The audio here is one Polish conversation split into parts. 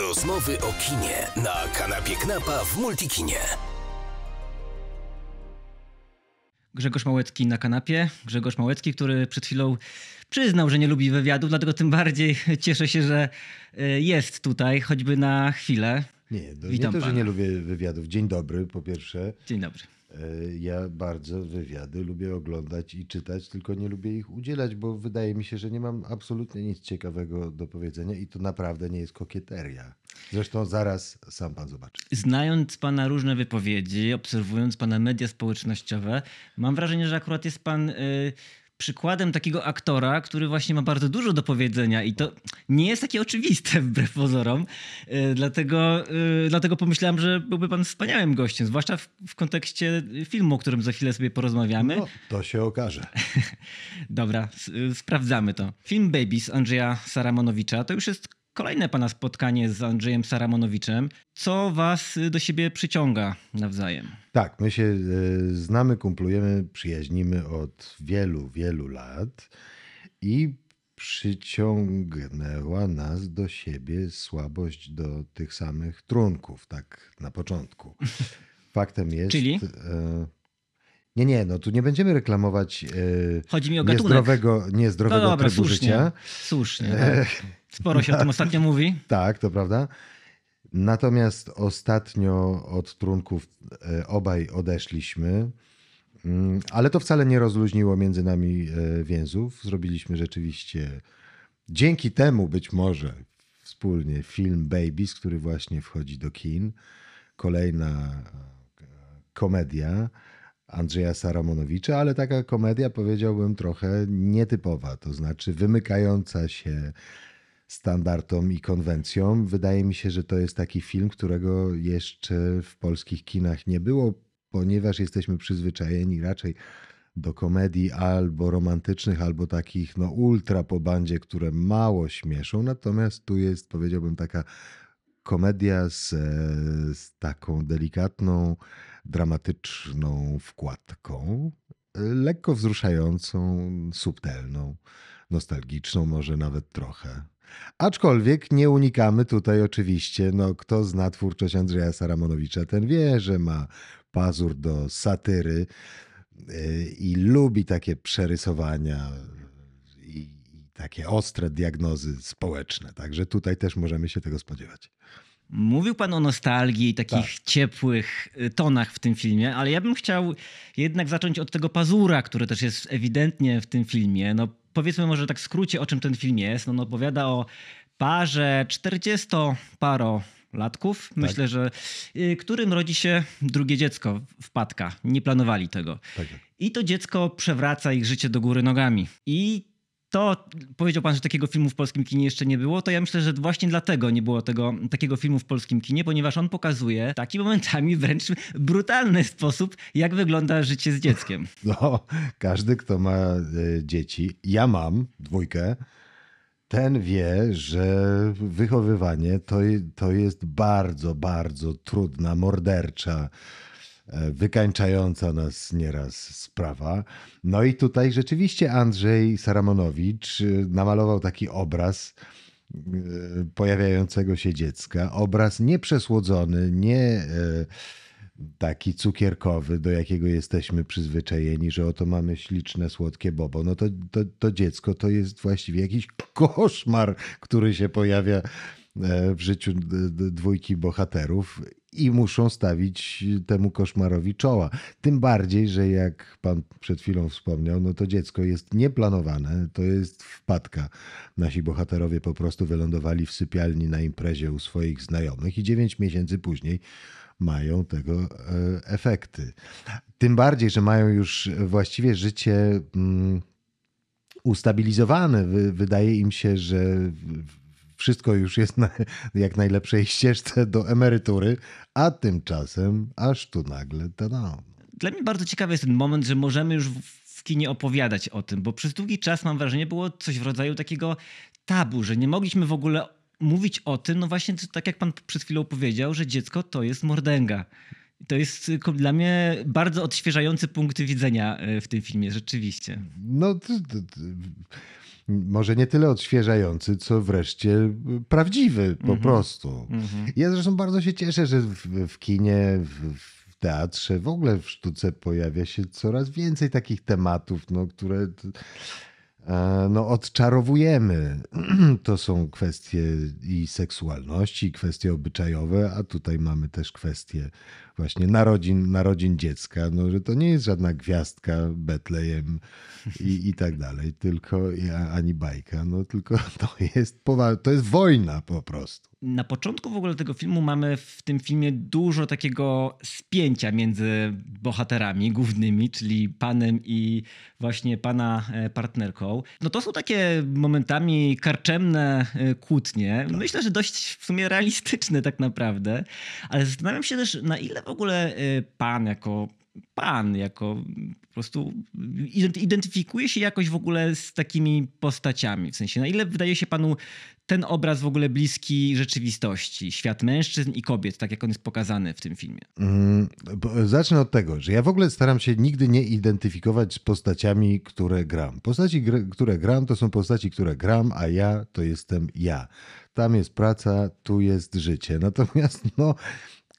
Rozmowy o kinie na kanapie Knapa w Multikinie. Grzegorz Małecki na kanapie. Grzegorz Małecki, który przed chwilą przyznał, że nie lubi wywiadów, dlatego tym bardziej cieszę się, że e, jest tutaj, choćby na chwilę. Nie, no, Witam nie to, że nie lubię wywiadów. Dzień dobry po pierwsze. Dzień dobry. E, ja bardzo wywiady lubię oglądać i czytać, tylko nie lubię ich udzielać, bo wydaje mi się, że nie mam absolutnie nic ciekawego do powiedzenia i to naprawdę nie jest kokieteria. Zresztą zaraz sam pan zobaczy. Znając pana różne wypowiedzi, obserwując pana media społecznościowe, mam wrażenie, że akurat jest pan. Y, przykładem takiego aktora, który właśnie ma bardzo dużo do powiedzenia i to nie jest takie oczywiste wbrew pozorom, e, dlatego, e, dlatego pomyślałem, że byłby pan wspaniałym gościem, zwłaszcza w, w kontekście filmu, o którym za chwilę sobie porozmawiamy. No, to się okaże. Dobra, sprawdzamy to. Film Babies Andrzeja Saramonowicza to już jest kolejne pana spotkanie z Andrzejem Saramonowiczem. Co was do siebie przyciąga nawzajem? Tak, my się e, znamy, kumplujemy, przyjaźnimy od wielu, wielu lat i przyciągnęła nas do siebie słabość do tych samych trunków, tak na początku. Faktem jest. Czyli? E, nie, nie, no tu nie będziemy reklamować yy, Chodzi mi o gatunek. niezdrowego, niezdrowego no dobra, trybu słusznie, życia. Słusznie. E, tak. Sporo się o tym ostatnio mówi. Tak, to prawda. Natomiast ostatnio od trunków e, obaj odeszliśmy, mm, ale to wcale nie rozluźniło między nami więzów. Zrobiliśmy rzeczywiście dzięki temu być może wspólnie film Babies, który właśnie wchodzi do kin. Kolejna komedia Andrzeja Saramonowicza, ale taka komedia powiedziałbym trochę nietypowa, to znaczy wymykająca się standardom i konwencjom. Wydaje mi się, że to jest taki film, którego jeszcze w polskich kinach nie było, ponieważ jesteśmy przyzwyczajeni raczej do komedii albo romantycznych, albo takich no ultra po bandzie, które mało śmieszą. Natomiast tu jest, powiedziałbym, taka komedia z, z taką delikatną, dramatyczną wkładką, lekko wzruszającą, subtelną, nostalgiczną, może nawet trochę. Aczkolwiek nie unikamy tutaj oczywiście, no kto zna twórczość Andrzeja Saramonowicza, ten wie, że ma pazur do satyry y, i lubi takie przerysowania takie ostre diagnozy społeczne. Także tutaj też możemy się tego spodziewać. Mówił Pan o nostalgii i takich tak. ciepłych y, tonach w tym filmie, ale ja bym chciał jednak zacząć od tego pazura, który też jest ewidentnie w tym filmie. No powiedzmy może tak w skrócie, o czym ten film jest. No, on opowiada o parze 40-paro latków, tak. myślę, że y, którym rodzi się drugie dziecko, wpadka. Nie planowali tego. Tak. I to dziecko przewraca ich życie do góry nogami. I to powiedział pan, że takiego filmu w polskim kinie jeszcze nie było, to ja myślę, że właśnie dlatego nie było tego, takiego filmu w polskim kinie, ponieważ on pokazuje taki momentami wręcz brutalny sposób, jak wygląda życie z dzieckiem. No, każdy, kto ma e, dzieci, ja mam dwójkę, ten wie, że wychowywanie to, to jest bardzo, bardzo trudna, mordercza E, wykańczająca nas nieraz sprawa. No i tutaj rzeczywiście Andrzej Saramonowicz e, namalował taki obraz e, pojawiającego się dziecka. Obraz nieprzesłodzony, nie taki cukierkowy, do jakiego jesteśmy przyzwyczajeni, że oto mamy śliczne, słodkie bobo. No to, to, to dziecko to jest właściwie jakiś koszmar, który się pojawia E, w życiu dwójki bohaterów i muszą stawić temu koszmarowi czoła. Tym bardziej, że jak pan przed chwilą wspomniał, no to dziecko jest nieplanowane, to jest wpadka. Nasi bohaterowie po prostu wylądowali w sypialni na imprezie u swoich znajomych i 9 miesięcy później mają tego e, efekty. Tym bardziej, że mają już właściwie życie mm, ustabilizowane. Wydaje im się, że wszystko już jest na jak najlepszej ścieżce do emerytury, a tymczasem aż tu nagle ten. Dla mnie bardzo ciekawy jest ten moment, że możemy już w kinie opowiadać o tym, bo przez długi czas mam wrażenie było coś w rodzaju takiego tabu, że nie mogliśmy w ogóle mówić o tym, no właśnie tak jak pan przed chwilą powiedział, że dziecko to jest mordęga. To jest y, dla mnie bardzo odświeżający punkt widzenia y, w tym filmie, rzeczywiście. No, to, to, to może nie tyle odświeżający, co wreszcie y, prawdziwy po mm -hmm. prostu. Mm -hmm. Ja zresztą bardzo się cieszę, że w, w kinie, w, w, teatrze, w ogóle w sztuce pojawia się coraz więcej takich tematów, no, które E, no, odczarowujemy. To są kwestie i seksualności, i kwestie obyczajowe, a tutaj mamy też kwestie właśnie narodzin, narodzin dziecka, no, że to nie jest żadna gwiazdka, Betlejem i, i tak dalej, tylko ani bajka, no, tylko to jest, to jest wojna po prostu. Na początku w ogóle tego filmu mamy w tym filmie dużo takiego spięcia między bohaterami głównymi, czyli panem i właśnie pana e, partnerką. No to są takie momentami karczemne e, kłótnie. Myślę, że dość w sumie realistyczne tak naprawdę, ale zastanawiam się też, na ile w ogóle e, pan jako pan, jako po prostu identyfikuje się jakoś w ogóle z takimi postaciami. W sensie, na ile wydaje się panu ten obraz w ogóle bliski rzeczywistości, świat mężczyzn i kobiet, tak jak on jest pokazany w tym filmie? Mm, zacznę od tego, że ja w ogóle staram się nigdy nie identyfikować z postaciami, które gram. Postaci, które gram, to są postaci, które gram, a ja to jestem ja. Tam jest praca, tu jest życie. Natomiast no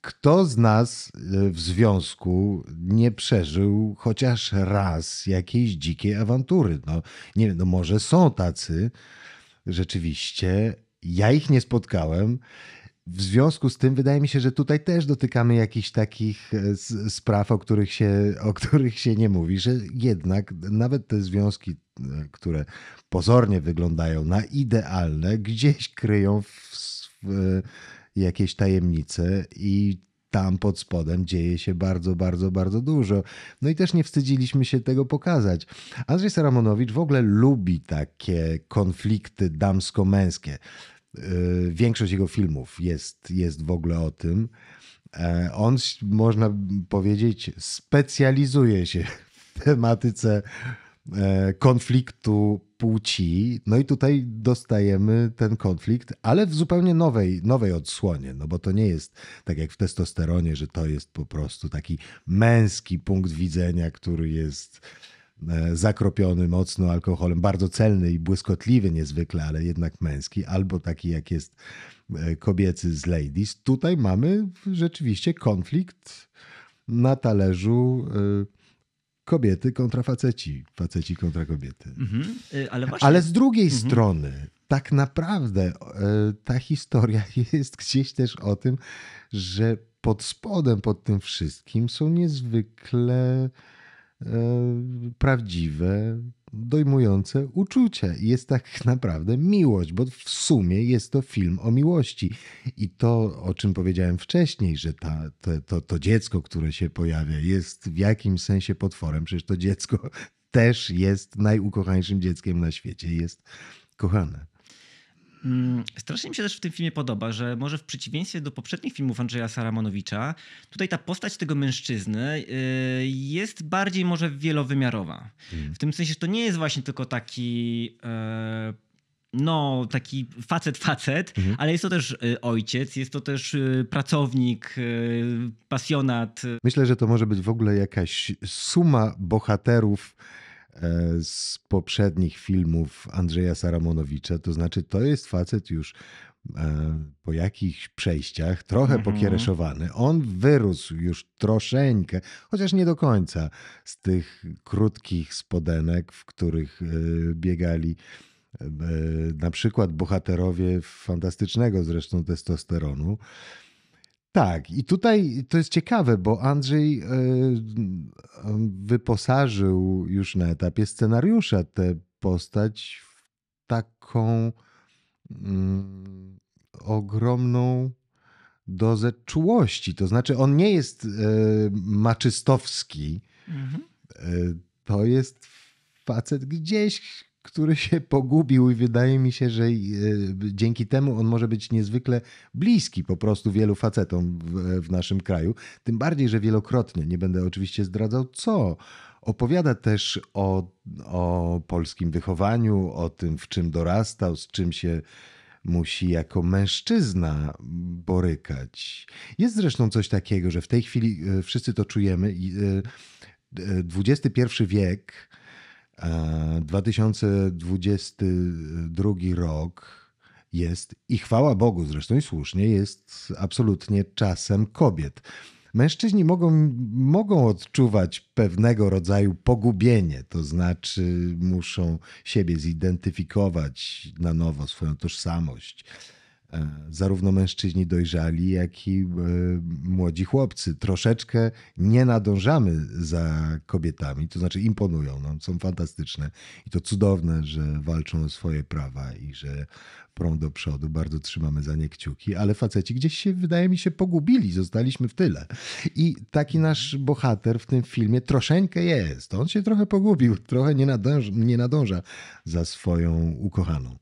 kto z nas e, w związku nie przeżył chociaż raz jakiejś dzikiej awantury? No, nie wiem, no może są tacy rzeczywiście. Ja ich nie spotkałem. W związku z tym wydaje mi się, że tutaj też dotykamy jakichś takich e, spraw, o których się, o których się nie mówi, że jednak nawet te związki, e, które pozornie wyglądają na idealne, gdzieś kryją w, w, jakieś tajemnice i tam pod spodem dzieje się bardzo, bardzo, bardzo dużo. No i też nie wstydziliśmy się tego pokazać. Andrzej Saramonowicz w ogóle lubi takie konflikty damsko-męskie. Y, większość jego filmów jest, jest w ogóle o tym. E, on, można powiedzieć, specjalizuje się w tematyce e, konfliktu płci. No i tutaj dostajemy ten konflikt, ale w zupełnie nowej, nowej odsłonie, no bo to nie jest tak jak w testosteronie, że to jest po prostu taki męski punkt widzenia, który jest e, zakropiony mocno alkoholem, bardzo celny i błyskotliwy niezwykle, ale jednak męski, albo taki jak jest e, kobiecy z ladies. Tutaj mamy rzeczywiście konflikt na talerzu e, kobiety kontra faceci, faceci kontra kobiety. Mhm, y, ale, właśnie... ale, z drugiej mhm. strony, tak naprawdę e, ta historia jest gdzieś też o tym, że pod spodem, pod tym wszystkim są niezwykle e, prawdziwe dojmujące uczucie. Jest tak naprawdę miłość, bo w sumie jest to film o miłości. I to, o czym powiedziałem wcześniej, że ta, to, to, to dziecko, które się pojawia, jest w jakimś sensie potworem. Przecież to dziecko też jest najukochańszym dzieckiem na świecie. Jest kochane. Mm, strasznie mi się też w tym filmie podoba, że może w przeciwieństwie do poprzednich filmów Andrzeja Saramonowicza, tutaj ta postać tego mężczyzny y, jest bardziej może wielowymiarowa. Hmm. W tym sensie, że to nie jest właśnie tylko taki e, no, taki facet, facet, mhm. ale jest to też y, ojciec, jest to też y, pracownik, pasjonat. Myślę, że to może być w ogóle jakaś suma bohaterów E, z poprzednich filmów Andrzeja Saramonowicza. To znaczy, to jest facet już e, po jakichś przejściach, trochę mhm. pokiereszowany. On wyrósł już troszeczkę, chociaż nie do końca, z tych krótkich spodenek, w których e, biegali na przykład bohaterowie fantastycznego zresztą testosteronu. Tak, i tutaj to jest ciekawe, bo Andrzej e, wyposażył już na etapie scenariusza tę postać w taką mm, ogromną dozę czułości. To znaczy, on nie jest e, maczystowski. Mhm. E, to jest facet gdzieś który się pogubił i wydaje mi się, że e, dzięki temu on może być niezwykle bliski po prostu wielu facetom w, w naszym kraju. Tym bardziej, że wielokrotnie, nie będę oczywiście zdradzał co, opowiada też o, o polskim wychowaniu, o tym, w czym dorastał, z czym się musi jako mężczyzna borykać. Jest zresztą coś takiego, że w tej chwili e, wszyscy to czujemy. XXI e, wiek 2022 e, rok jest, i chwała Bogu zresztą i słusznie, jest absolutnie czasem kobiet. Mężczyźni mogą, mogą odczuwać pewnego rodzaju pogubienie, to znaczy muszą siebie zidentyfikować na nowo, swoją tożsamość E, zarówno mężczyźni dojrzali, jak i e, młodzi chłopcy. Troszeczkę nie nadążamy za kobietami, to znaczy imponują nam, no, są fantastyczne i to cudowne, że walczą o swoje prawa i że prą do przodu, bardzo trzymamy za nie kciuki, ale faceci gdzieś się, wydaje mi się, pogubili, zostaliśmy w tyle. I taki nasz bohater w tym filmie troszeczkę jest, on się trochę pogubił, trochę nie nadąża, nie nadąża za swoją ukochaną.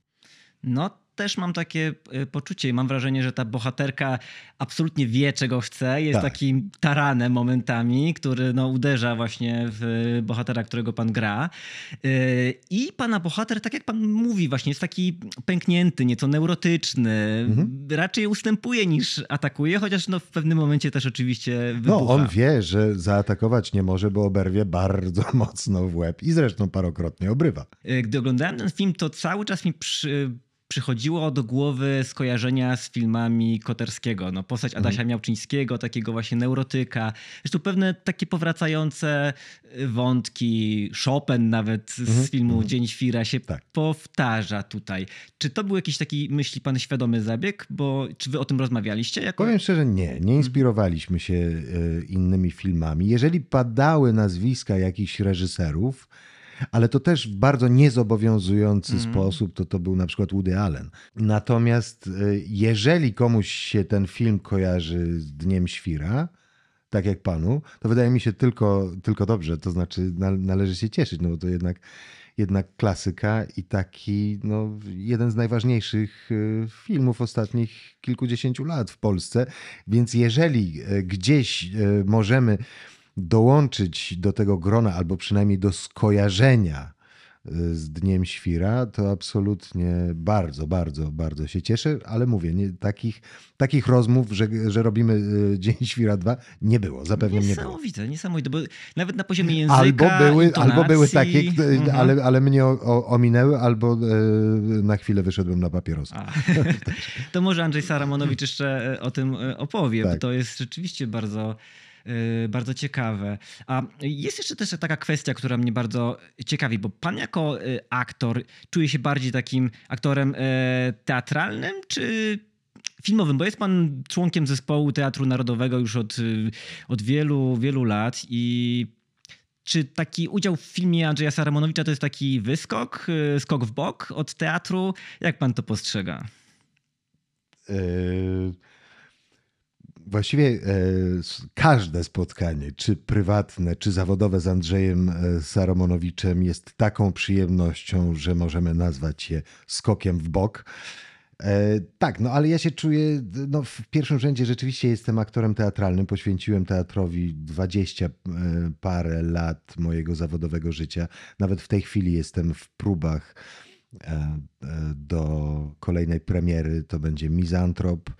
No też mam takie e, poczucie i mam wrażenie, że ta bohaterka absolutnie wie, czego chce. Jest tak. takim taranem momentami, który no, uderza właśnie w bohatera, którego pan gra. E, I pana bohater, tak jak pan mówi, właśnie jest taki pęknięty, nieco neurotyczny. Mhm. Raczej ustępuje niż atakuje, chociaż no, w pewnym momencie też oczywiście wybucha. No, on wie, że zaatakować nie może, bo oberwie bardzo mocno w łeb i zresztą parokrotnie obrywa. E, gdy oglądałem ten film, to cały czas mi przy, przychodziło do głowy skojarzenia z filmami Koterskiego. No, postać mhm. Adasia mhm. Miałczyńskiego, takiego właśnie neurotyka. Zresztą pewne takie powracające y, wątki, Chopin nawet mhm. z filmu mhm. Dzień Świra się tak. powtarza tutaj. Czy to był jakiś taki, myśli pan, świadomy zabieg? Bo czy wy o tym rozmawialiście? Jako... Powiem szczerze, nie. Nie mhm. inspirowaliśmy się y, innymi filmami. Jeżeli padały nazwiska jakichś reżyserów, ale to też w bardzo niezobowiązujący mm. sposób, to to był na przykład Woody Allen. Natomiast y, jeżeli komuś się ten film kojarzy z Dniem Świra, tak jak panu, to wydaje mi się tylko, tylko dobrze, to znaczy należy się cieszyć, no bo to jednak, jednak klasyka i taki no, jeden z najważniejszych y, filmów ostatnich kilkudziesięciu lat w Polsce. Więc jeżeli y, gdzieś możemy dołączyć do tego grona, albo przynajmniej do skojarzenia y, z Dniem Świra, to absolutnie bardzo, bardzo, bardzo się cieszę, ale mówię, nie, takich, takich rozmów, że, że robimy y, Dzień Świra 2 nie było, zapewne nie było. Niesamowite, niesamowite, bo nawet na poziomie języka, Albo były, albo były takie, y, mhm. ale, ale mnie o, ominęły, albo na chwilę wyszedłem na papierosa. to może Andrzej Saramonowicz jeszcze o tym opowie, tak. bo to jest rzeczywiście bardzo Y, bardzo ciekawe. A jest jeszcze też taka kwestia, która mnie bardzo ciekawi, bo pan jako y, aktor czuje się bardziej takim aktorem y, teatralnym czy filmowym, bo jest pan członkiem zespołu Teatru Narodowego już od, od wielu, wielu lat i czy taki udział w filmie Andrzeja Saramonowicza to jest taki wyskok, skok w bok od teatru? Jak pan to postrzega? Yy właściwie e, każde spotkanie, czy prywatne, czy zawodowe z Andrzejem e, Saromonowiczem jest taką przyjemnością, że możemy nazwać je skokiem w bok. E, tak, no ale ja się czuję, no w pierwszym rzędzie rzeczywiście jestem aktorem teatralnym, poświęciłem teatrowi 20 parę lat mojego zawodowego życia. Nawet w tej chwili jestem w próbach do kolejnej premiery, to będzie Mizantrop,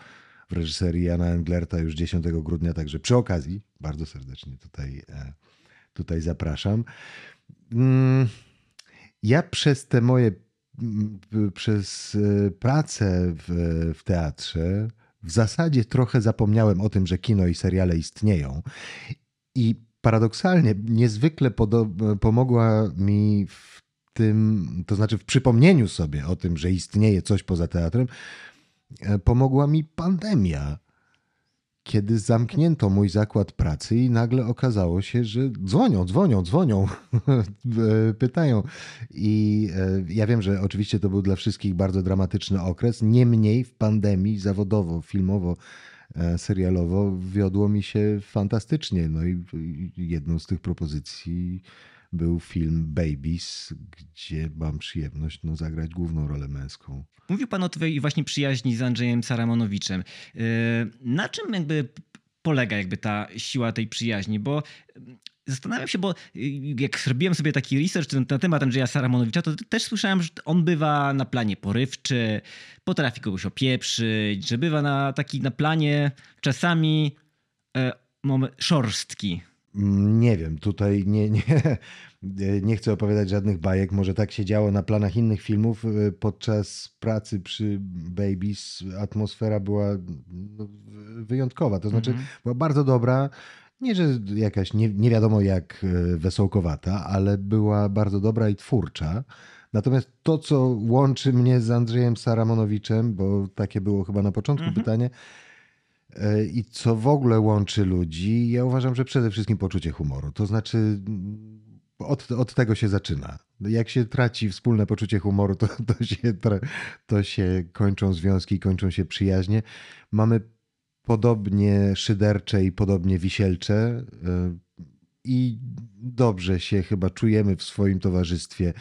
w reżyserii Jana Englerta już 10 grudnia, także przy okazji bardzo serdecznie tutaj, e, tutaj zapraszam. Mm, ja przez te moje, mm, przez e, pracę w, w teatrze w zasadzie trochę zapomniałem o tym, że kino i seriale istnieją i paradoksalnie niezwykle pomogła mi w tym, to znaczy w przypomnieniu sobie o tym, że istnieje coś poza teatrem, E, pomogła mi pandemia, kiedy zamknięto mój zakład pracy i nagle okazało się, że dzwonią, dzwonią, dzwonią, e, pytają. I e, ja wiem, że oczywiście to był dla wszystkich bardzo dramatyczny okres. Niemniej w pandemii zawodowo, filmowo, serialowo wiodło mi się fantastycznie. No i jedną z tych propozycji był film Babies, gdzie mam przyjemność no, zagrać główną rolę męską. Mówił pan o twojej właśnie przyjaźni z Andrzejem Saramonowiczem. Yy, na czym jakby polega jakby ta siła tej przyjaźni? Bo yy, zastanawiam się, bo yy, jak zrobiłem sobie taki research na temat Andrzeja Saramonowicza, to też słyszałem, że on bywa na planie porywczy, potrafi kogoś opieprzyć, że bywa na taki na planie czasami e, szorstki. Mm, nie wiem, tutaj nie, nie, nie chcę opowiadać żadnych bajek. Może tak się działo na planach innych filmów. Y, podczas pracy przy Babies atmosfera była no, wyjątkowa. To znaczy, mhm. była bardzo dobra. Nie, że jakaś nie, nie wiadomo jak y, wesołkowata, ale była bardzo dobra i twórcza. Natomiast to, co łączy mnie z Andrzejem Saramonowiczem, bo takie było chyba na początku mhm. pytanie, E, i co w ogóle łączy ludzi, ja uważam, że przede wszystkim poczucie humoru. To znaczy, mm, od, od tego się zaczyna. Jak się traci wspólne poczucie humoru, to, to, się, to się kończą związki, kończą się przyjaźnie. Mamy podobnie szydercze i podobnie wisielcze e, i dobrze się chyba czujemy w swoim towarzystwie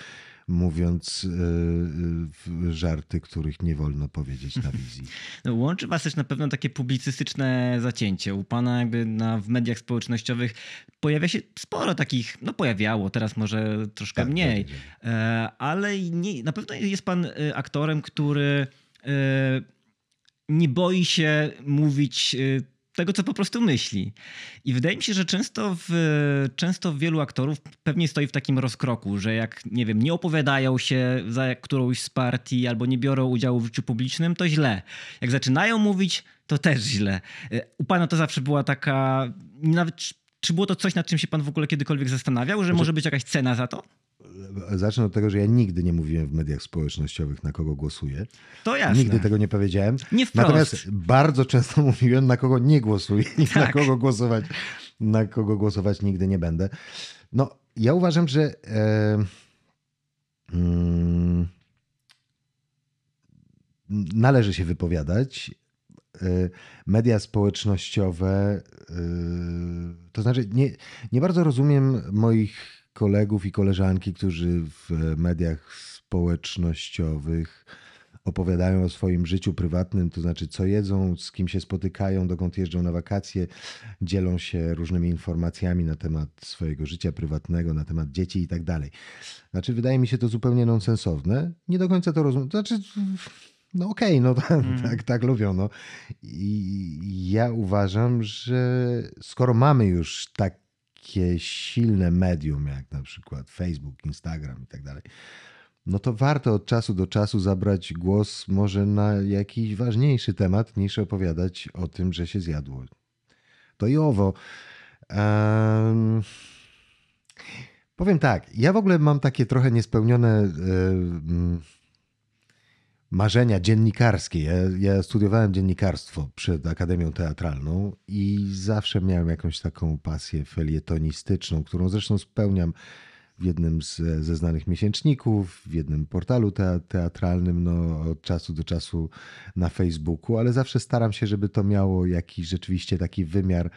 mówiąc e, e, żarty, których nie wolno powiedzieć na wizji. No, łączy was też na pewno takie publicystyczne zacięcie. U pana jakby na, w mediach społecznościowych pojawia się sporo takich, no pojawiało, teraz może troszkę tak, mniej, e, ale nie, na pewno jest pan aktorem, który nie boi się mówić tego, co po prostu myśli. I wydaje mi się, że często, w, często wielu aktorów pewnie stoi w takim rozkroku, że jak, nie wiem, nie opowiadają się za którąś z partii albo nie biorą udziału w życiu publicznym, to źle. Jak zaczynają mówić, to też źle. E, u pana to zawsze była taka, nawet czy było to coś, nad czym się pan w ogóle kiedykolwiek zastanawiał, że znaczy- może być jakaś cena za to? zacznę od tego, że ja nigdy nie mówiłem w mediach społecznościowych, na kogo głosuję. To jasne. Nigdy tego nie powiedziałem. Nie wprost. Natomiast bardzo często mówiłem, na kogo nie głosuję i tak. na kogo głosować, na kogo głosować nigdy nie będę. No, ja uważam, że e, mm, należy się wypowiadać. E, media społecznościowe, e, to znaczy nie, nie bardzo rozumiem moich kolegów i koleżanki, którzy w e, mediach społecznościowych opowiadają o swoim życiu prywatnym, to znaczy co jedzą, z kim się spotykają, dokąd jeżdżą na wakacje, dzielą się różnymi informacjami na temat swojego życia prywatnego, na temat dzieci i tak dalej. Znaczy, wydaje mi się to zupełnie nonsensowne. Nie do końca to rozumiem. Znaczy, no okej, okay, no tak, mm. tak, tak lubią. No. I ja uważam, że skoro mamy już tak takie silne medium, jak na przykład Facebook, Instagram i tak dalej, no to warto od czasu do czasu zabrać głos może na jakiś ważniejszy temat, niż opowiadać o tym, że się zjadło. To i owo. Um... Powiem tak, ja w ogóle mam takie trochę niespełnione. E, marzenia dziennikarskie. Ja, ja, studiowałem dziennikarstwo przed Akademią Teatralną i zawsze miałem jakąś taką pasję felietonistyczną, którą zresztą spełniam w jednym z, ze znanych miesięczników, w jednym portalu te, teatralnym, no, od czasu do czasu na Facebooku, ale zawsze staram się, żeby to miało jakiś rzeczywiście taki wymiar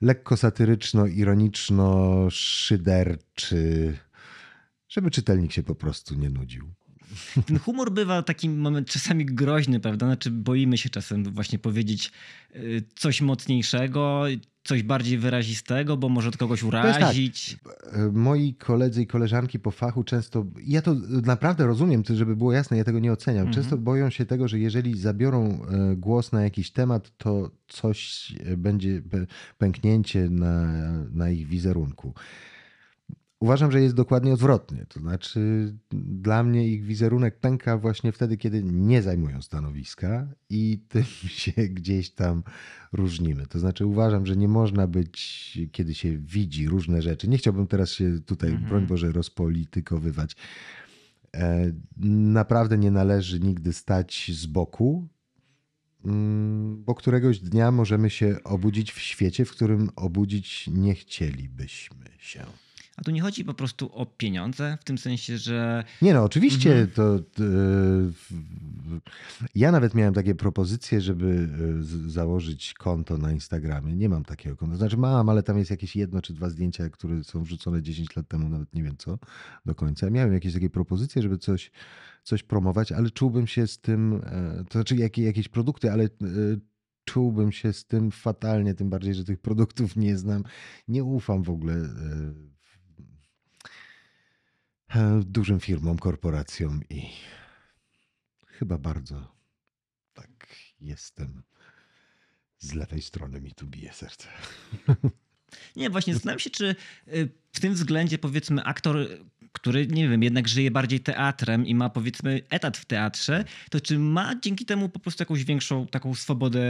lekko satyryczno-ironiczno-szyderczy, żeby czytelnik się po prostu nie nudził ten humor bywa taki moment czasami groźny, prawda? Znaczy boimy się czasem właśnie powiedzieć y, coś mocniejszego, coś bardziej wyrazistego, bo może kogoś tak. urazić. Tak. Moi koledzy i koleżanki po fachu często, ja to naprawdę rozumiem, żeby było jasne, ja tego nie oceniam. Mhm. Często boją się tego, że jeżeli zabiorą e, głos na jakiś temat, to coś będzie pęknięcie na, na ich wizerunku. Uważam, że jest dokładnie odwrotnie. To znaczy, dla mnie ich wizerunek pęka właśnie wtedy, kiedy nie zajmują stanowiska i tym się gdzieś tam różnimy. To znaczy, uważam, że nie można być, kiedy się widzi różne rzeczy. Nie chciałbym teraz się tutaj, mhm. broń Boże, rozpolitykowywać. E, naprawdę nie należy nigdy stać z boku, mm, bo któregoś dnia możemy się obudzić w świecie, w którym obudzić nie chcielibyśmy się. A tu nie chodzi po prostu o pieniądze, w tym sensie, że. Nie no, oczywiście mhm. to. E, ja nawet miałem takie propozycje, żeby e, założyć konto na Instagramie. Nie mam takiego konta. Znaczy mam, ale tam jest jakieś jedno czy dwa zdjęcia, które są wrzucone 10 lat temu, nawet nie wiem co do końca. Miałem jakieś takie propozycje, żeby coś, coś promować, ale czułbym się z tym. E, to znaczy jakieś produkty, ale. czułbym się z tym fatalnie, tym bardziej, że tych produktów nie znam. Nie ufam w ogóle E, dużym firmom, korporacjom i chyba bardzo tak jestem z lewej strony mi tu bije serce. Nie, właśnie zastanawiam się, czy y, w tym względzie powiedzmy aktor który, nie wiem, jednak żyje bardziej teatrem i ma powiedzmy etat w teatrze, to czy ma dzięki temu po prostu jakąś większą taką swobodę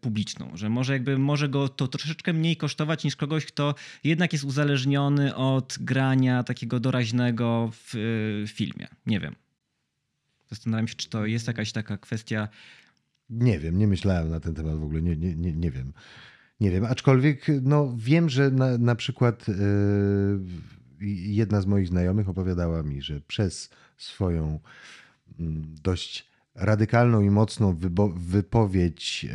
publiczną, że może jakby może go to troszeczkę mniej kosztować niż kogoś, kto jednak jest uzależniony od grania takiego doraźnego w, w y, filmie. Nie wiem. Zastanawiam się, czy to jest jakaś taka kwestia. Nie wiem, nie myślałem na ten temat w ogóle, nie, nie, nie, nie wiem. Nie wiem, aczkolwiek no, wiem, że na, na przykład. Yy jedna z moich znajomych opowiadała mi, że przez swoją mm, dość radykalną i mocną wypowiedź e,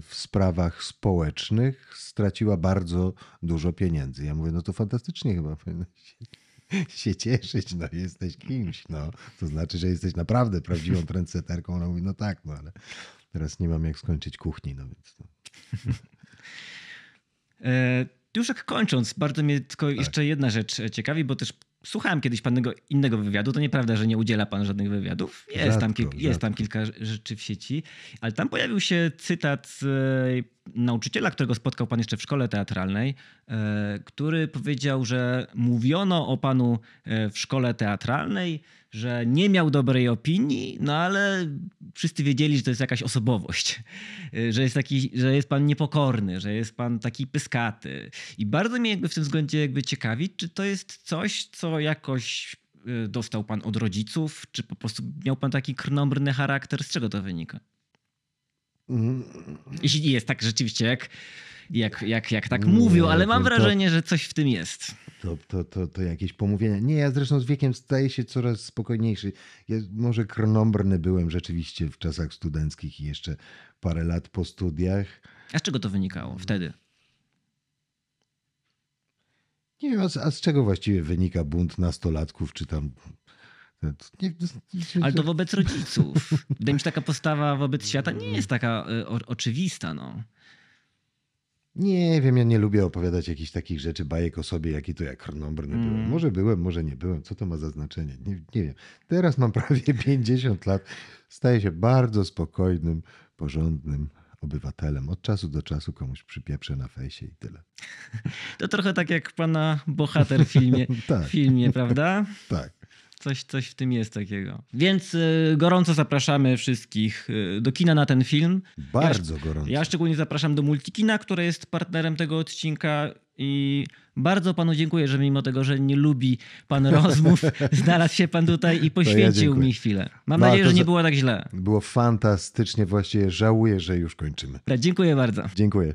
w sprawach społecznych straciła bardzo dużo pieniędzy. Ja mówię, no to fantastycznie chyba powinnaś się cieszyć, no jesteś kimś, no. To znaczy, że jesteś naprawdę prawdziwą trendseterką. Ona mówi, no tak, no ale teraz nie mam jak skończyć kuchni, no więc... No już tak kończąc, bardzo mnie tylko tak. jeszcze jedna rzecz e, ciekawi, bo też słuchałem kiedyś pannego innego wywiadu. To nieprawda, że nie udziela pan żadnych wywiadów. Jest, rzadko, tam, jest tam kilka rzeczy w sieci, ale tam pojawił się cytat z e, nauczyciela, którego spotkał pan jeszcze w szkole teatralnej, e, który powiedział, że mówiono o panu e, w szkole teatralnej, że nie miał dobrej opinii, no ale wszyscy wiedzieli, że to jest jakaś osobowość, e, że jest, taki, że jest pan niepokorny, że jest pan taki pyskaty. I bardzo mnie jakby w tym względzie jakby ciekawi, czy to jest coś, co jakoś dostał pan od rodziców, czy po prostu miał pan taki krnąbrny charakter, z czego to wynika? Jeśli jest tak rzeczywiście, jak, jak, jak, jak tak nie, ale mam wrażenie, że coś w tym jest. To, to, to, to jakieś pomówienia. Nie, ja zresztą z wiekiem staję się coraz spokojniejszy. Ja może kronombrny byłem rzeczywiście w czasach studenckich i jeszcze parę lat po studiach. A z czego to wynikało wtedy? Nie wiem, a z, a z czego właściwie wynika bunt nastolatków, czy tam ale to wobec rodziców. Wydaje mi się, taka postawa wobec świata nie jest taka y, o, oczywista. No. Nie wiem, ja nie lubię opowiadać jakichś takich rzeczy, bajek o sobie, jaki to jak krnąbrny mm. byłem. Może byłem, może nie byłem. Co to ma za znaczenie? Nie, nie wiem. Teraz mam prawie 50 lat. Staję się bardzo spokojnym, porządnym obywatelem. Od czasu do czasu komuś przypieprzę na fejsie i tyle. To trochę tak jak pana bohater w filmie, tak. filmie prawda? tak. Coś, coś w tym jest takiego. Więc e, gorąco zapraszamy wszystkich e, do kina na ten film. Bardzo ja, gorąco. Ja szczególnie zapraszam do Multikina, które jest partnerem tego odcinka i bardzo panu dziękuję, że mimo tego, że nie lubi pan rozmów, znalazł się pan tutaj i poświęcił ja mi chwilę. Mam no, nadzieję, że nie było tak źle. Było fantastycznie, właściwie żałuję, że już kończymy. dziękuję bardzo. Dziękuję.